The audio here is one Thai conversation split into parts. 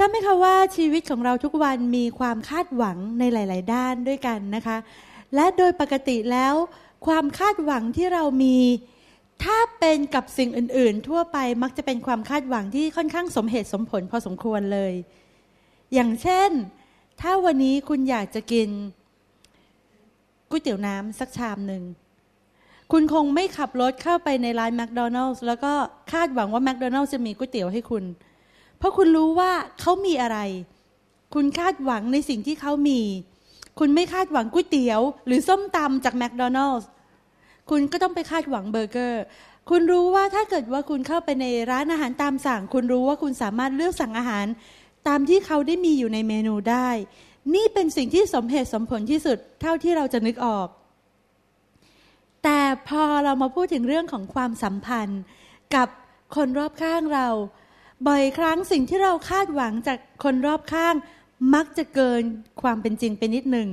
ทราบไหมคะว่าชีวิตของเราทุกวันมีความคาดหวังในหลาย ๆ ด้านด้วยกันนะคะ และโดยปกติแล้วความคาดหวังที่เรามีถ้าเป็นกับสิ่งอื่นๆ ทั่วไปมักจะเป็นความคาดหวังที่ค่อนข้างสมเหตุสมผลพอสมควรเลย อย่างเช่น ถ้าวันนี้คุณอยากจะกินก๋วยเตี๋ยวน้ำสักชามหนึ่ง คุณคงไม่ขับรถเข้าไปในร้านแมคโดนัลด์แล้วก็คาดหวังว่าแมคโดนัลด์จะมีก๋วยเตี๋ยวให้คุณเพราะคุณรู้ว่าเขามีอะไร คุณคาดหวังในสิ่งที่เขามี คุณไม่คาดหวังก๋วยเตี๋ยว หรือส้มตำจากแมคโดนัลล์คุณก็ต้องไปคาดหวังเบอร์เกอร์ คุณรู้ว่าถ้าเกิดว่าคุณเข้าไปในร้านอาหารตามสั่ง คุณรู้ว่าคุณสามารถเลือกสั่งอาหารตามที่เขาได้มีอยู่ในเมนูได้ นี่เป็นสิ่งที่สมเหตุสมผลที่สุด เท่าที่เราจะนึกออก แต่พอเรามาพูดถึงเรื่องของความสัมพันธ์ กับคนรอบข้างเราบ่อยครั้งสิ่งที่เราคาดหวังจากคนรอบข้าง มักจะเกินความเป็นจริงไปนิดหนึ่ง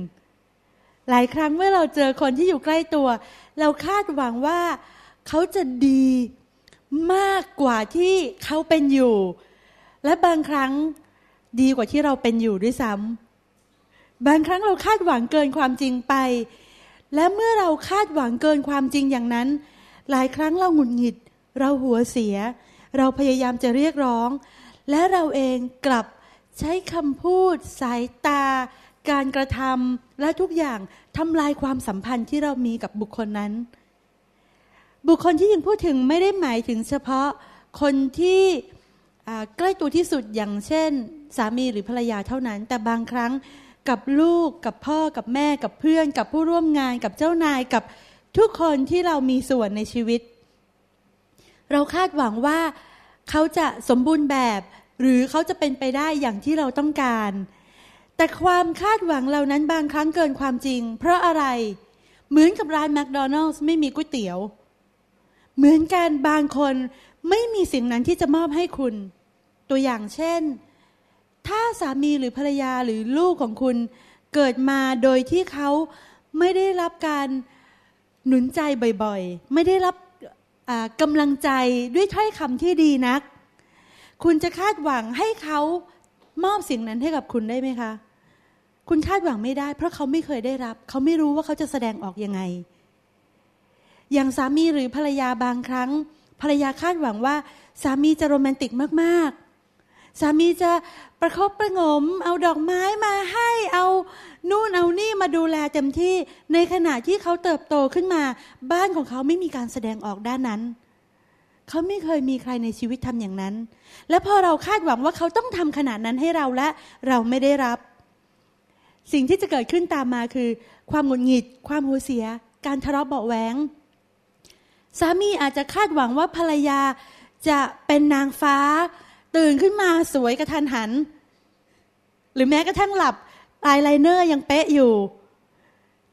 หลายครั้งเมื่อเราเจอคนที่อยู่ใกล้ตัว เราคาดหวังว่าเขาจะดีมากกว่าที่เขาเป็นอยู่ และบางครั้งดีกว่าที่เราเป็นอยู่ด้วยซ้ำบางครั้งเราคาดหวังเกินความจริงไป และเมื่อเราคาดหวังเกินความจริงอย่างนั้น หลายครั้งเราหงุดหงิดเราหัวเสียเราพยายามจะเรียกร้อง และเราเองกลับใช้คำพูด สายตา การกระทำและทุกอย่างทำลายความสัมพันธ์ที่เรามีกับบุคคลนั้น บุคคลที่ยิงพูดถึงไม่ได้หมายถึงเฉพาะคนที่ใกล้ตัวที่สุดอย่างเช่น สามีหรือภรรยาเท่านั้น แต่บางครั้งกับลูกกับพ่อกับแม่กับเพื่อน กับผู้ร่วมงานกับเจ้านายกับทุกคนที่เรามีส่วนในชีวิตเราคาดหวังว่าเขาจะสมบูรณ์แบบ หรือเขาจะเป็นไปได้อย่างที่เราต้องการ แต่ความคาดหวังเหล่านั้นบางครั้งเกินความจริงเพราะอะไร เหมือนกับร้านแมคโดนัลด์ไม่มีก๋วยเตี๋ยวเหมือนกันบางคนไม่มีสิ่งนั้นที่จะมอบให้คุณ ตัวอย่างเช่น ถ้าสามีหรือภรรยาหรือลูกของคุณเกิดมาโดยที่เขาไม่ได้รับการหนุนใจบ่อยๆ ไม่ได้รับกำลังใจด้วยถ้อยคำที่ดีนักคุณจะคาดหวังให้เขามอบสิ่งนั้นให้กับคุณได้ไหมคะ คุณคาดหวังไม่ได้ เพราะเขาไม่เคยได้รับ เขาไม่รู้ว่าเขาจะแสดงออกยังไง อย่างสามีหรือภรรยาบางครั้ง ภรรยาคาดหวังว่าสามีจะโรแมนติกมากสามีจะประครบประงม เอาดอกไม้มาให้เอานู่นเอานี่มาดูแลเต็มที่ในขณะที่เขาเติบโตขึ้นมาบ้านของเขาไม่มีการแสดงออกด้านนั้น เขาไม่เคยมีใครในชีวิตทำอย่างนั้น และพอเราคาดหวังว่าเขาต้องทำขนาดนั้นให้เราและเราไม่ได้รับ สิ่งที่จะเกิดขึ้นตามมาคือ ความหงุดหงิด ความหัวเสีย การทะเลาะเบาแหวงสามีอาจจะคาดหวังว่าภรรยาจะเป็นนางฟ้าตื่นขึ้นมาสวยกระทันหัน หรือแม้กระทั่งหลับอายไลเนอร์ยังเป๊ะอยู่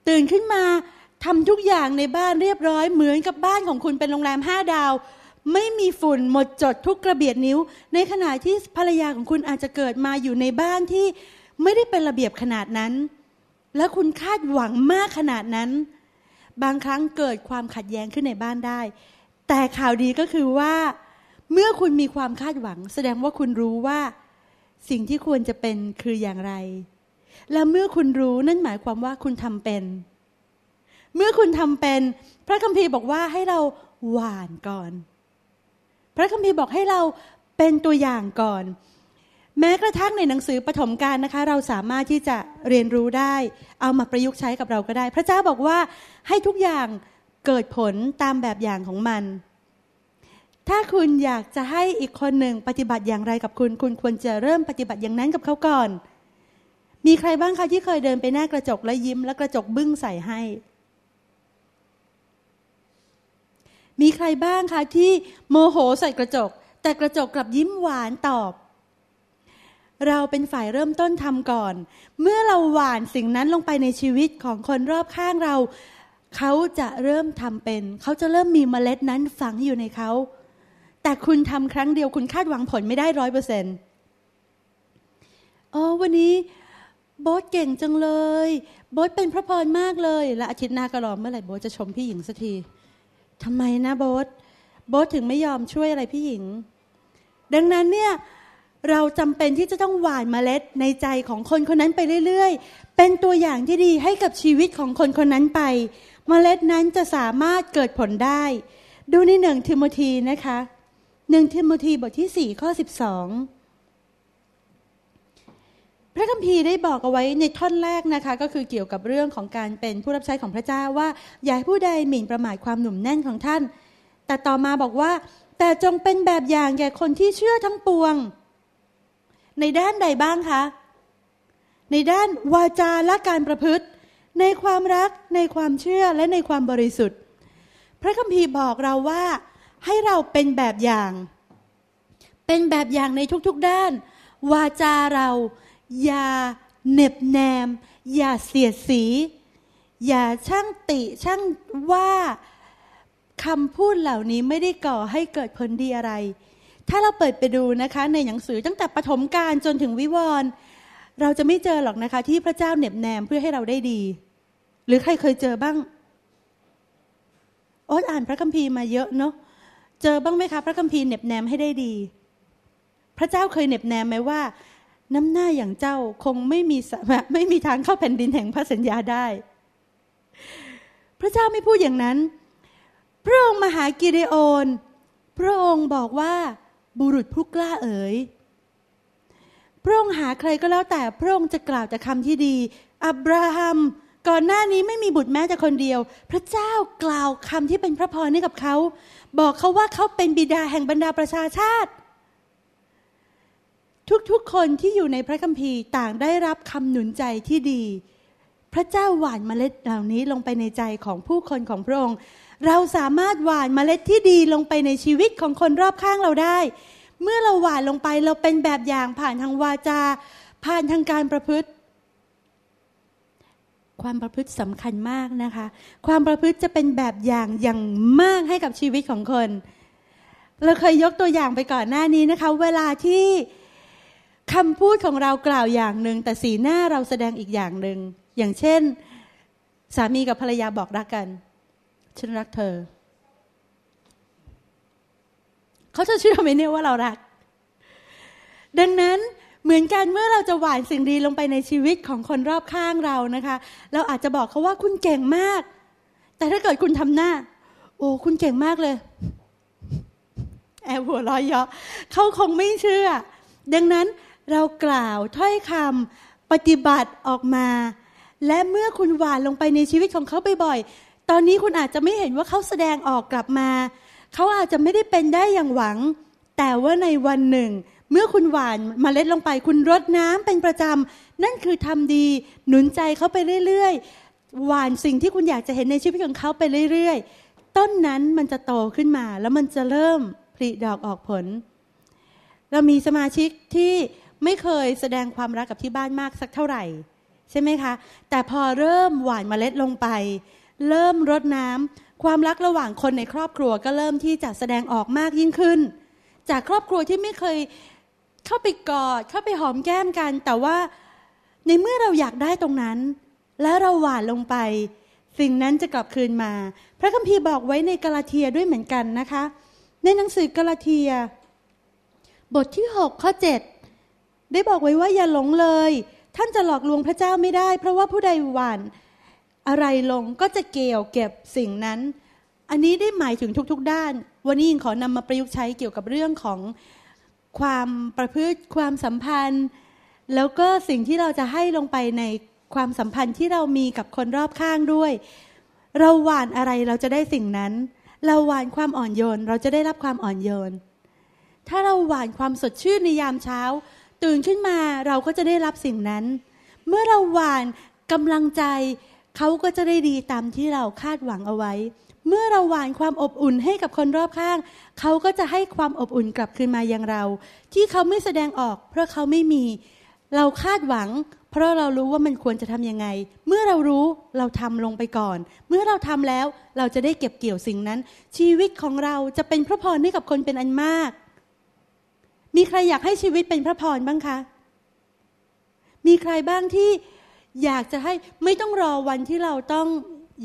ตื่นขึ้นมาทำทุกอย่างในบ้านเรียบร้อย เหมือนกับบ้านของคุณเป็นโรงแรมห้าดาว ไม่มีฝุ่นหมดจดทุกกระเบียดนิ้ว ในขณะที่ภรรยาของคุณอาจจะเกิดมาอยู่ในบ้านที่ไม่ได้เป็นระเบียบขนาดนั้น และคุณคาดหวังมากขนาดนั้น บางครั้งเกิดความขัดแย้งขึ้นในบ้านได้ แต่ข่าวดีก็คือว่าเมื่อคุณมีความคาดหวัง แสดงว่าคุณรู้ว่าสิ่งที่ควรจะเป็นคืออย่างไร และเมื่อคุณรู้นั่นหมายความว่าคุณทำเป็น เมื่อคุณทำเป็นพระคัมภีร์บอกว่าให้เราหวานก่อน พระคัมภีร์บอกให้เราเป็นตัวอย่างก่อน แม้กระทั่งในหนังสือปฐมกาลนะคะ เราสามารถที่จะเรียนรู้ได้ เอามาประยุกต์ใช้กับเราก็ได้ พระเจ้าบอกว่าให้ทุกอย่างเกิดผลตามแบบอย่างของมันถ้าคุณอยากจะให้อีกคนหนึ่งปฏิบัติอย่างไรกับคุณ คุณควรจะเริ่มปฏิบัติอย่างนั้นกับเขาก่อน มีใครบ้างคะที่เคยเดินไปหน้ากระจกแล้วยิ้มแล้วกระจกบึ้งใส่ให้ มีใครบ้างคะที่โมโหใส่กระจก แต่กระจกกลับยิ้มหวานตอบ เราเป็นฝ่ายเริ่มต้นทำก่อน เมื่อเราหวานสิ่งนั้นลงไปในชีวิตของคนรอบข้างเรา เขาจะเริ่มทำเป็น เขาจะเริ่มมีเมล็ดนั้นฝังอยู่ในเขาแต่คุณทำครั้งเดียวคุณคาดหวังผลไม่ได้ร้อยเปอร์เซ็นต์ อ๋อวันนี้โบ๊ทเก่งจังเลยโบ๊ทเป็นพระพรมากเลย และอาทิตย์หน้าก็รอเมื่อไหร่โบ๊ทจะชมพี่หญิงสักที ทำไมนะโบ๊ทโบ๊ทถึงไม่ยอมช่วยอะไรพี่หญิง ดังนั้นเนี่ย เราจำเป็นที่จะต้องหว่านเมล็ดในใจของคนคนนั้นไปเรื่อยๆ เป็นตัวอย่างที่ดีให้กับชีวิตของคนคนนั้นไป เมล็ดนั้นจะสามารถเกิดผลได้ ดูในหนึ่งทิโมธีนะคะหนึ่งเทมโมธีบทที่สี่ข้อสิบสอง พระคัมภีร์ได้บอกเอาไว้ในท่อนแรกนะคะ ก็คือเกี่ยวกับเรื่องของการเป็นผู้รับใช้ของพระเจ้าว่าอย่าให้ผู้ใดหมิ่นประมาทความหนุ่มแน่นของท่าน แต่ต่อมาบอกว่า แต่จงเป็นแบบอย่างแก่คนที่เชื่อทั้งปวง ในด้านใดบ้างคะ ในด้านวาจาและการประพฤติ ในความรักในความเชื่อและในความบริสุทธิ์ พระคัมภีร์บอกเราว่าให้เราเป็นแบบอย่าง เป็นแบบอย่างในทุกๆด้าน วาจาเรา อย่าเหน็บแนม อย่าเสียดสี อย่าช่างติช่างว่าคำพูดเหล่านี้ไม่ได้ก่อให้เกิดผลดีอะไร ถ้าเราเปิดไปดูนะคะ ในหนังสือตั้งแต่ปฐมกาลจนถึงวิวรณ์เราจะไม่เจอหรอกนะคะ ที่พระเจ้าเน็บแนมเพื่อให้เราได้ดี หรือใครเคยเจอบ้าง โอ๊ตอ่านพระคัมภีร์มาเยอะเนาะเจอบ้างไหมคะ พระคัมภีร์เน็บแนมให้ได้ดี พระเจ้าเคยเน็บแนมไหมว่า น้ำหน้าอย่างเจ้าคงไม่มีไม่มีทางเข้าแผ่นดินแห่งพระสัญญาได้ พระเจ้าไม่พูดอย่างนั้น พระองค์มหากิเดโอน พระองค์บอกว่าบุรุษผู้กล้าเอ๋ยพระองค์หาใครก็แล้วแต่พระองค์จะกล่าวแต่คำที่ดี อับราฮัมก่อนหน้านี้ไม่มีบุตรแม้ แต่คนเดียว พระเจ้ากล่าวคำที่เป็นพระพรให้กับเขา บอกเขาว่าเขาเป็นบิดาแห่งบรรดาประชาชาติ ทุกๆคนที่อยู่ในพระคัมภีร์ต่างได้รับคำหนุนใจที่ดี พระเจ้าหว่านเมล็ดเหล่านี้ลงไปในใจของผู้คนของพระองค์ เราสามารถหว่านเมล็ดที่ดีลงไปในชีวิตของคนรอบข้างเราได้ เมื่อเราหว่านลงไปเราเป็นแบบอย่างผ่านทางวาจา ผ่านทางการประพฤติความประพฤติสำคัญมากนะคะ ความประพฤติจะเป็นแบบอย่างอย่างมากให้กับชีวิตของคน เราเคยยกตัวอย่างไปก่อนหน้านี้นะคะ เวลาที่คำพูดของเรากล่าวอย่างหนึ่งแต่สีหน้าเราแสดงอีกอย่างหนึ่ง อย่างเช่นสามีกับภรรยาบอกรักกัน ฉันรักเธอ เขาจะเชื่อไหมเนี่ยว่าเรารัก ดังนั้นเหมือนกันเมื่อเราจะหวานสิ่งดีลงไปในชีวิตของคนรอบข้างเรานะคะ เราอาจจะบอกเขาว่าคุณเก่งมาก แต่ถ้าเกิดคุณทำหน้าโอ้ คุณเก่งมากเลยแอบหัวร้อยเยาะเขาคงไม่เชื่อ ดังนั้นเรากล่าว ถ้อยคำปฏิบัติออกมา และเมื่อคุณหวานลงไปในชีวิตของเขาบ่อยๆตอนนี้คุณอาจจะไม่เห็นว่าเขาแสดงออกกลับมา เขาอาจจะไม่ได้เป็นได้อย่างหวัง แต่ว่าในวันหนึ่งเมื่อคุณหวานมาเล็ดลงไปคุณรดน้ำเป็นประจำ นั่นคือทำดีหนุนใจเขาไปเรื่อยๆหวานสิ่งที่คุณอยากจะเห็นในชีวิตของเขาไปเรื่อยๆ ต้นนั้นมันจะโตขึ้นมา แล้วมันจะเริ่มผลิดอกออกผล เรามีสมาชิกที่ไม่เคยแสดงความรักกับที่บ้าน มากสักเท่าไหร่ ใช่ไหมคะแต่พอเริ่มหวานมาเมล็ดลงไป เริ่มรดน้ำาความรักระหว่างคนในครอบครัวก็เริ่มที่จะแสดงออกมากยิ่งขึ้นจากครอบครัวที่ไม่เคยเข้าไปกอดเข้าไปหอมแก้มกัน แต่ว่าในเมื่อเราอยากได้ตรงนั้น แล้วเราหวานลงไป สิ่งนั้นจะกลับคืนมา พระคัมภีร์บอกไว้ในกาลาเทียด้วยเหมือนกันนะคะ ในหนังสือกาลาเทีย บทที่6ข้อ7 ได้บอกไว้ว่าอย่าหลงเลย ท่านจะหลอกลวงพระเจ้าไม่ได้ เพราะว่าผู้ใดหวานอะไรลงก็จะเกี่ยวเก็บสิ่งนั้นอันนี้ได้หมายถึงทุกๆด้าน วันนี้ยิงขอนำมาประยุกต์ใช้เกี่ยวกับเรื่องของความประพฤติความสัมพันธ์ แล้วก็สิ่งที่เราจะให้ลงไปในความสัมพันธ์ที่เรามีกับคนรอบข้างด้วย เราหวานอะไรเราจะได้สิ่งนั้น เราหวานความอ่อนโยนเราจะได้รับความอ่อนโยน ถ้าเราหวานความสดชื่นในยามเช้า ตื่นขึ้นมาเราก็จะได้รับสิ่งนั้น เมื่อเราหวานกำลังใจเขาก็จะได้ดีตามที่เราคาดหวังเอาไว้เมื่อเราหวานความอบอุ่นให้กับคนรอบข้าง เขาก็จะให้ความอบอุ่นกลับคืนมาอย่างเรา ที่เขาไม่แสดงออกเพราะเขาไม่มีเราคาดหวัง เพราะเรารู้ว่ามันควรจะทำยังไง เมื่อเรารู้เราทำลงไปก่อน เมื่อเราทำแล้วเราจะได้เก็บเกี่ยวสิ่งนั้น ชีวิตของเราจะเป็นพระพรให้กับคนเป็นอันมาก มีใครอยากให้ชีวิตเป็นพระพรบ้างคะ มีใครบ้างที่อยากจะให้ไม่ต้องรอวันที่เราต้อง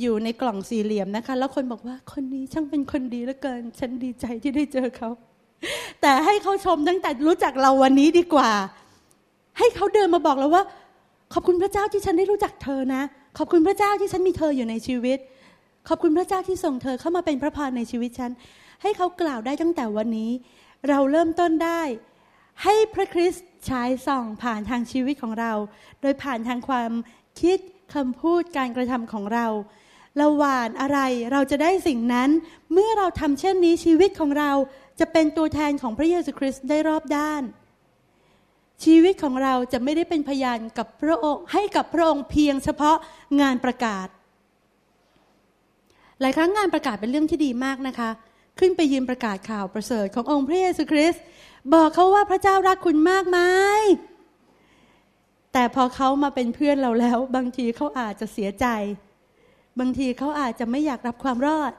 อยู่ในกล่องสี่เหลี่ยมนะคะ แล้วคนบอกว่าคนนี้ช่างเป็นคนดีเหลือเกิน ฉันดีใจที่ได้เจอเขา แต่ให้เขาชมตั้งแต่รู้จักเราวันนี้ดีกว่า ให้เขาเดินมาบอกเราว่า ขอบคุณพระเจ้าที่ฉันได้รู้จักเธอนะ ขอบคุณพระเจ้าที่ฉันมีเธออยู่ในชีวิต ขอบคุณพระเจ้าที่ส่งเธอเข้ามาเป็นพระพรในชีวิตฉัน ให้เขากล่าวได้ตั้งแต่วันนี้ เราเริ่มต้นได้ ให้พระคริสต์ฉายส่องผ่านทางชีวิตของเรา โดยผ่านทางความคิดคำพูดการกระทำของเรา เราหวานอะไรเราจะได้สิ่งนั้น เมื่อเราทำเช่นนี้ชีวิตของเราจะเป็นตัวแทนของพระเยซูคริสต์ได้รอบด้าน ชีวิตของเราจะไม่ได้เป็นพยานกับพระองค์ให้กับพระองค์เพียงเฉพาะงานประกาศ หลายครั้งงานประกาศเป็นเรื่องที่ดีมากนะคะ ขึ้นไปยืนประกาศข่าวประเสริฐขององค์พระเยซูคริสต์บอกเขาว่าพระเจ้ารักคุณมากมายแต่พอเขามาเป็นเพื่อนเราแล้ว บางทีเขาอาจจะเสียใจ บางทีเขาอาจจะไม่อยากรับความรอด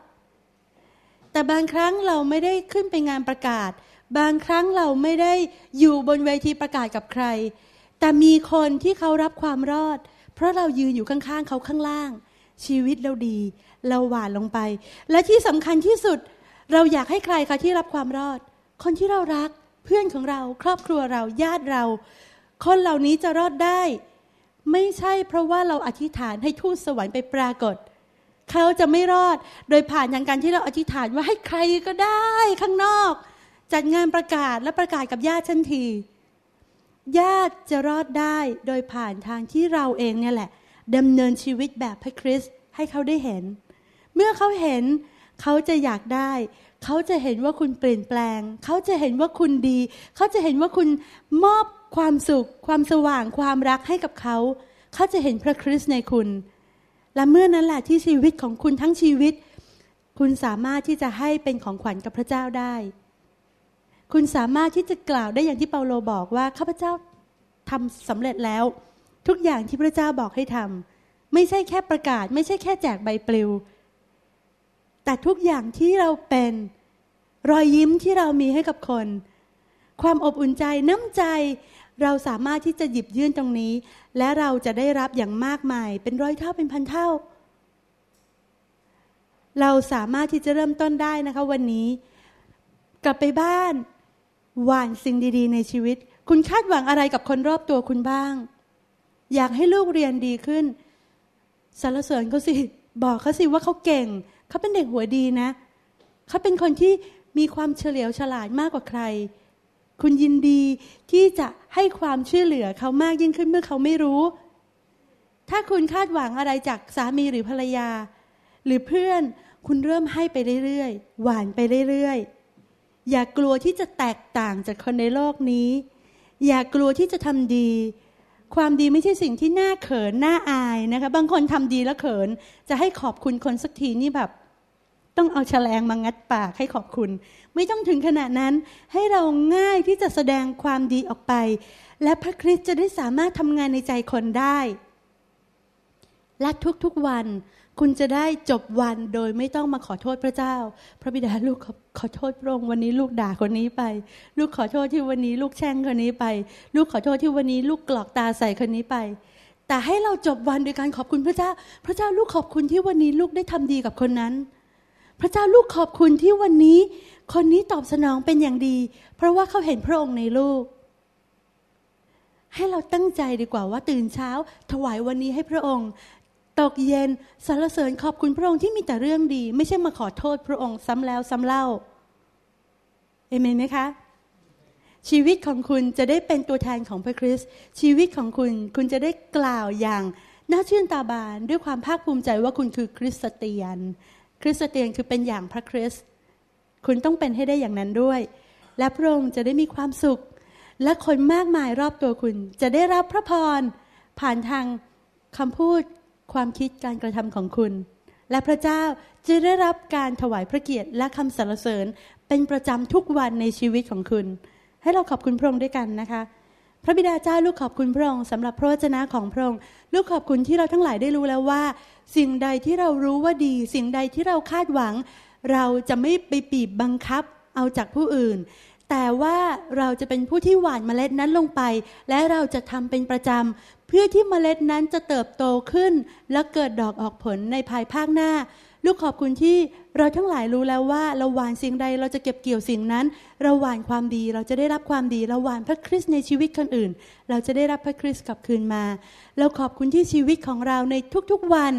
แต่บางครั้งเราไม่ได้ขึ้นไปงานประกาศ บางครั้งเราไม่ได้อยู่บนเวทีประกาศกับใคร แต่มีคนที่เขารับความรอด เพราะเรายืนอยู่ข้างๆเขาข้างล่าง ชีวิตเราดี เราหวานลงไป และที่สำคัญที่สุด เราอยากให้ใครคะที่รับความรอด คนที่เรารักเพื่อนของเราครอบครัวเราญาติเราคนเหล่านี้จะรอดได้ ไม่ใช่เพราะว่าเราอธิษฐานให้ทูตสวรรค์ไปปรากฏ เขาจะไม่รอด โดยผ่านอย่างการที่เราอธิษฐานว่าให้ใครก็ได้ ข้างนอก จัดงานประกาศและประกาศกับญาติชันที ญาติจะรอดได้ โดยผ่านทางที่เราเองเนี่ยแหละดำเนินชีวิตแบบพระคริสต์ให้เขาได้เห็น เมื่อเขาเห็นเขาจะอยากได้ เขาจะเห็นว่าคุณเปลี่ยนแปลง เขาจะเห็นว่าคุณดี เขาจะเห็นว่าคุณมอบความสุขความสว่างความรักให้กับเขา เขาจะเห็นพระคริสต์ในคุณ และเมื่อนั้นแหละที่ชีวิตของคุณทั้งชีวิต คุณสามารถที่จะให้เป็นของขวัญกับพระเจ้าได้ คุณสามารถที่จะกล่าวได้อย่างที่เปาโลบอกว่าข้าพเจ้าทำสำเร็จแล้ว ทุกอย่างที่พระเจ้าบอกให้ทำ ไม่ใช่แค่ประกาศ ไม่ใช่แค่แจกใบปลิวแต่ทุกอย่างที่เราเป็นรอยยิ้มที่เรามีให้กับคน ความอบอุ่นใจน้ำใจเราสามารถที่จะหยิบยื่นตรงนี้ และเราจะได้รับอย่างมากมาย เป็นร้อยเท่าเป็นพันเท่า เราสามารถที่จะเริ่มต้นได้นะคะวันนี้กลับไปบ้าน หวานสิ่งดีๆ ในชีวิต คุณคาดหวังอะไรกับคนรอบตัวคุณบ้าง อยากให้ลูกเรียนดีขึ้นสารเสริญเขาสิ บอกเขาสิว่าเขาเก่งเขาเป็นเด็กหัวดีนะเขาเป็นคนที่มีความเฉลียวฉลาดมากกว่าใครคุณยินดีที่จะให้ความช่วยเหลือเขามากยิ่งขึ้นเมื่อเขาไม่รู้ ถ้าคุณคาดหวังอะไรจากสามีหรือภรรยา หรือเพื่อนคุณเริ่มให้ไปเรื่อยๆ หวานไปเรื่อยๆ อย่ากลัวที่จะแตกต่างจากคนในโลกนี้ อย่ากลัวที่จะทำดี ความดีไม่ใช่สิ่งที่น่าเขินน่าอายนะคะบางคนทำดีแล้วเขิน จะให้ขอบคุณคนสักทีนี่แบบต้องเอาแฉลงมางัดปากให้ขอบคุณ ไม่ต้องถึงขนาดนั้น ให้เราง่ายที่จะแสดงความดีออกไป และพระคริสต์จะได้สามารถทำงานในใจคนได้ และทุกๆวัน คุณจะได้จบวันโดยไม่ต้องมาขอโทษพระเจ้า พระบิดาลูกขอขอโทษพระองค์วันนี้ลูกด่าคนนี้ไป ลูกขอโทษที่วันนี้ลูกแช่งคนนี้ไป ลูกขอโทษที่วันนี้ ลูกกรอกตาใส่คนนี้ไป แต่ให้เราจบวันโดยการขอบคุณพระเจ้า พระเจ้าลูกขอบคุณที่วันนี้ลูกได้ทำดีกับคนนั้นพระเจ้าลูกขอบคุณที่วันนี้ คนนี้ตอบสนองเป็นอย่างดี เพราะว่าเขาเห็นพระองค์ในลูก ให้เราตั้งใจดีกว่าว่าตื่นเช้า ถวายวันนี้ให้พระองค์ ตกเย็นสรรเสริญขอบคุณพระองค์ที่มีแต่เรื่องดี ไม่ใช่มาขอโทษพระองค์ซ้ำแล้วซ้ำเล่าเอเมนไหมคะชีวิตของคุณจะได้เป็นตัวแทนของพระคริสต์ชีวิตของคุณ คุณจะได้กล่าวอย่าง น่าชื่นตาบานด้วยความภาคภูมิใจว่าคุณคือคริสเตียนคริสเตียนคือเป็นอย่างพระคริสต์ คุณต้องเป็นให้ได้อย่างนั้นด้วย และพระองค์จะได้มีความสุข และคนมากมายรอบตัวคุณ จะได้รับพระพรผ่านทางคำพูดความคิดการกระทำของคุณ และพระเจ้าจะได้รับการถวายพระเกียรติและคำสรรเสริญเป็นประจำทุกวันในชีวิตของคุณ ให้เราขอบคุณพระองค์ด้วยกันนะคะระบิดาเจ้าลูกขอบคุณพระองค์สำหรับพระวจนะของพระองค์ลูกขอบคุณที่เราทั้งหลายได้รู้แล้วว่า สิ่งใดที่เรารู้ว่าดี สิ่งใดที่เราคาดหวัง เราจะไม่ไปปีบบังคับเอาจากผู้อื่น แต่ว่าเราจะเป็นผู้ที่หว่านเมล็ดนั้นลงไป และเราจะทำเป็นประจำเพื่อที่เมล็ดนั้นจะเติบโตขึ้น และเกิดดอกออกผลในภายภาคหน้าลูกขอบคุณที่เราทั้งหลายรู้แล้วว่าเราหวานสิ่งใดเราจะเก็บเกี่ยวสิ่งนั้นเราหวานความดี เราจะได้รับความดี เราหวานพระคริสต์ในชีวิตคนอื่น เราจะได้รับพระคริสต์กลับคืนมาเราขอบคุณที่ชีวิตของเราในทุกๆ วัน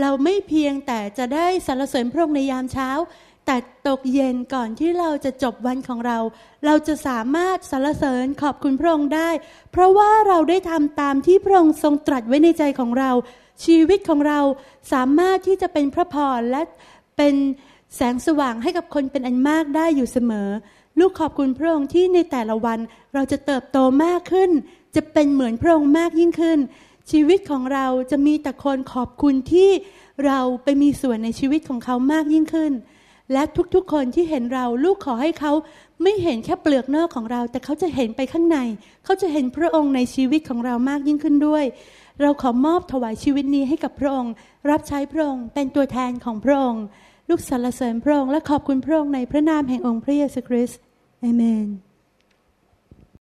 เราไม่เพียงแต่จะได้สรรเสริญพระองค์ในยามเช้า แต่ตกเย็นก่อนที่เราจะจบวันของเรา เราจะสามารถสรรเสริญขอบคุณพระองค์ได้ เพราะว่าเราได้ทำตามที่พระองค์ทรงตรัสไว้ในใจของเราชีวิตของเราสามารถที่จะเป็นพระพรและเป็นแสงสว่างให้กับคนเป็นอันมากได้อยู่เสมอ ลูกขอบคุณพระองค์ที่ในแต่ละวันเราจะเติบโตมากขึ้น จะเป็นเหมือนพระองค์มากยิ่งขึ้น ชีวิตของเราจะมีแต่คนขอบคุณที่เราไปมีส่วนในชีวิตของเขามากยิ่งขึ้นและทุกๆ คนที่เห็นเราลูกขอให้เขาไม่เห็นแค่ เปลือกนอกของเรา แต่เขาจะเห็นไปข้างใน เขาจะเห็นพระองค์ในชีวิตของเรามากยิ่งขึ้นด้วย เราขอมอบถวายชีวิตนี้ให้กับพระองค์ รับใช้พระองค์ เป็นตัวแทนของ พระองค์ ลูกสรรเสริญพระองค์และขอบคุณพระองค์ในพระนามแห่งองค์พระเยซูคริสต์เอเมน